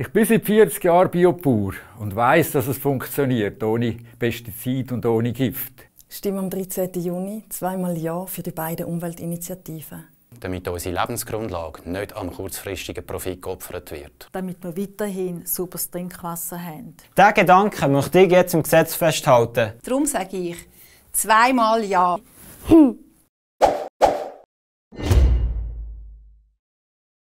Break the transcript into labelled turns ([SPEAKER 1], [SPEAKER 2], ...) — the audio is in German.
[SPEAKER 1] Ich bin seit 40 Jahren Biopur und weiß, dass es funktioniert, ohne Pestizid
[SPEAKER 2] und ohne Gift.
[SPEAKER 3] Stimme am 13. Juni zweimal Ja für die beiden Umweltinitiativen.
[SPEAKER 2] Damit unsere Lebensgrundlage nicht am kurzfristigen Profit geopfert wird.
[SPEAKER 3] Damit
[SPEAKER 4] wir weiterhin sauberes Trinkwasser haben.
[SPEAKER 5] Diesen Gedanken möchte ich jetzt im Gesetz festhalten.
[SPEAKER 4] Darum sage ich zweimal Ja. Hm.